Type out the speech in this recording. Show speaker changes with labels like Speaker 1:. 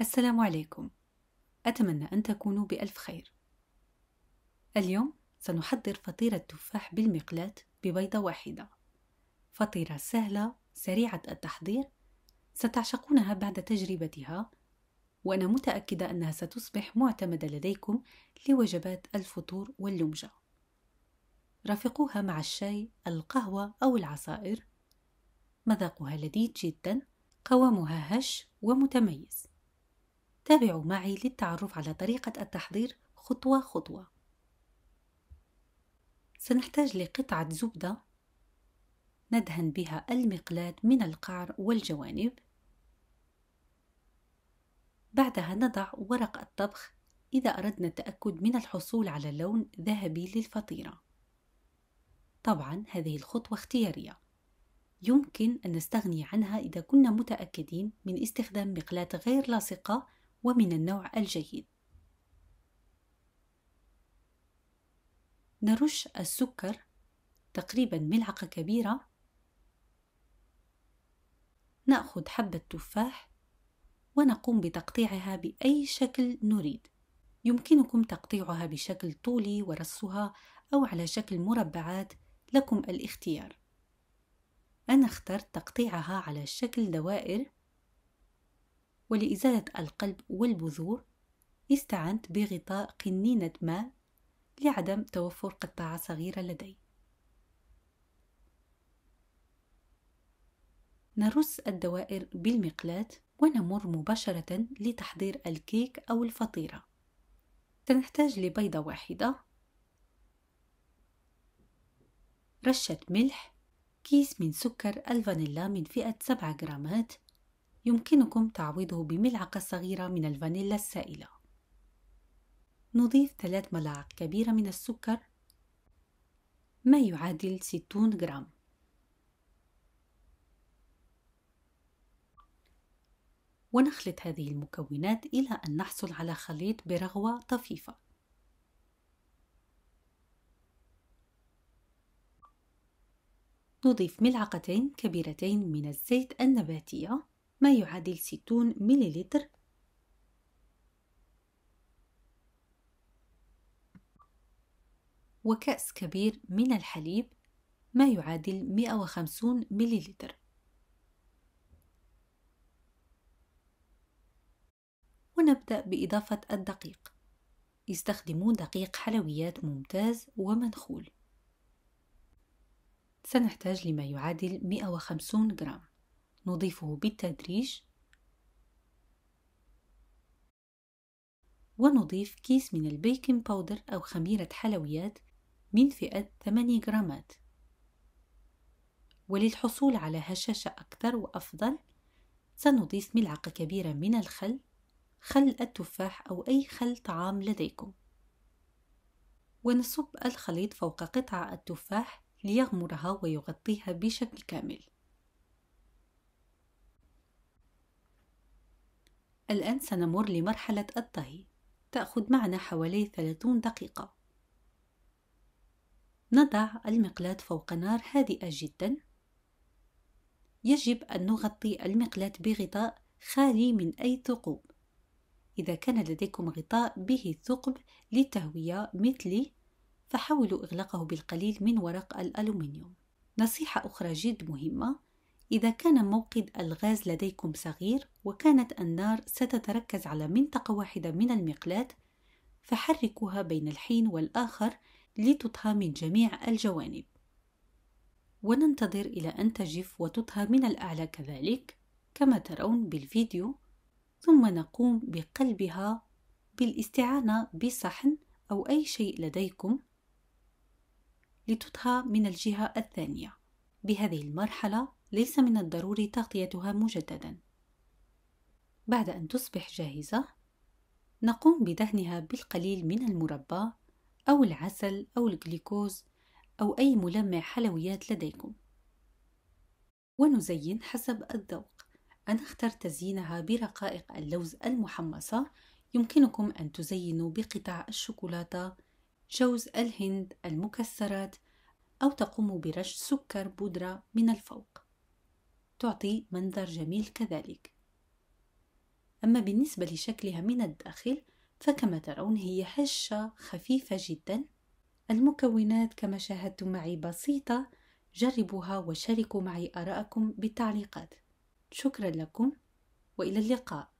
Speaker 1: السلام عليكم أتمنى أن تكونوا بألف خير اليوم سنحضر فطيرة تفاح بالمقلاة ببيضة واحدة فطيرة سهلة سريعة التحضير ستعشقونها بعد تجربتها وأنا متأكدة أنها ستصبح معتمدة لديكم لوجبات الفطور واللمجة رافقوها مع الشاي القهوة أو العصائر مذاقها لذيذ جدا قوامها هش ومتميز تابعوا معي للتعرف على طريقة التحضير خطوة خطوة سنحتاج لقطعة زبدة ندهن بها المقلاة من القعر والجوانب بعدها نضع ورق الطبخ إذا أردنا التأكد من الحصول على لون ذهبي للفطيرة طبعا هذه الخطوة اختيارية يمكن أن نستغني عنها إذا كنا متأكدين من استخدام مقلاة غير لاصقة ومن النوع الجيد نرش السكر تقريبا ملعقة كبيرة نأخذ حبة تفاح ونقوم بتقطيعها بأي شكل نريد يمكنكم تقطيعها بشكل طولي ورصها أو على شكل مربعات لكم الاختيار أنا اخترت تقطيعها على شكل دوائر ولإزالة القلب والبذور استعنت بغطاء قنينة ماء لعدم توفر قطاعة صغيرة لدي نرص الدوائر بالمقلاة ونمر مباشرة لتحضير الكيك أو الفطيرة سنحتاج لبيضة واحدة رشة ملح كيس من سكر الفانيلا من فئة 7 جرامات يمكنكم تعويضه بملعقة صغيرة من الفانيلا السائلة نضيف ثلاث ملاعق كبيرة من السكر ما يعادل 60 جرام ونخلط هذه المكونات إلى أن نحصل على خليط برغوة طفيفة نضيف ملعقتين كبيرتين من الزيت النباتية ما يعادل 60 مليلتر وكأس كبير من الحليب ما يعادل 150 مليلتر ونبدأ بإضافة الدقيق استخدموا دقيق حلويات ممتاز ومنخول سنحتاج لما يعادل 150 جرام نضيفه بالتدريج ونضيف كيس من البيكنج باودر أو خميرة حلويات من فئة 8 جرامات وللحصول على هشاشة أكثر وأفضل سنضيف ملعقة كبيرة من الخل خل التفاح أو أي خل طعام لديكم ونصب الخليط فوق قطعة التفاح ليغمرها ويغطيها بشكل كامل الآن سنمر لمرحلة الطهي تأخذ معنا حوالي 30 دقيقة نضع المقلاة فوق نار هادئة جدا يجب أن نغطي المقلاة بغطاء خالي من أي ثقوب إذا كان لديكم غطاء به ثقب للتهوية مثلي فحاولوا إغلاقه بالقليل من ورق الألومنيوم نصيحة أخرى جد مهمة إذا كان موقد الغاز لديكم صغير وكانت النار ستتركز على منطقة واحدة من المقلاة فحركوها بين الحين والآخر لتطهى من جميع الجوانب وننتظر إلى أن تجف وتطهى من الأعلى كذلك كما ترون بالفيديو ثم نقوم بقلبها بالاستعانة بصحن أو أي شيء لديكم لتطهى من الجهة الثانية بهذه المرحلة ليس من الضروري تغطيتها مجددا بعد أن تصبح جاهزة نقوم بدهنها بالقليل من المربى أو العسل أو الجليكوز أو أي ملمع حلويات لديكم ونزين حسب الذوق أنا اخترت تزيينها برقائق اللوز المحمصة يمكنكم أن تزينوا بقطع الشوكولاتة جوز الهند المكسرات أو تقوموا برش سكر بودرة من الفوق تعطي منظر جميل كذلك أما بالنسبة لشكلها من الداخل فكما ترون هي هشة خفيفة جدا المكونات كما شاهدتم معي بسيطة جربوها وشاركوا معي آراءكم بالتعليقات شكرا لكم وإلى اللقاء